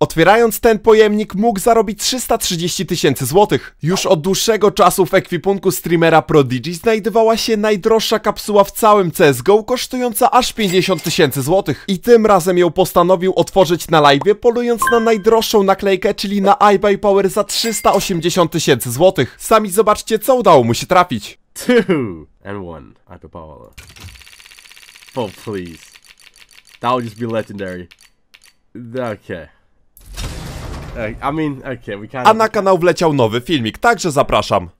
Otwierając ten pojemnik mógł zarobić 330 tysięcy złotych. Już od dłuższego czasu w ekwipunku streamera Prodigy znajdowała się najdroższa kapsuła w całym CSGO kosztująca aż 50 tysięcy złotych. I tym razem ją postanowił otworzyć na live, polując na najdroższą naklejkę, czyli na iBuy Power za 380 tysięcy złotych. Sami zobaczcie co udało mu się trafić. Two and one iBuy Power. Oh please. That would just be legendary. Okay. I mean, okay, we can't... A na kanał wleciał nowy filmik, także zapraszam.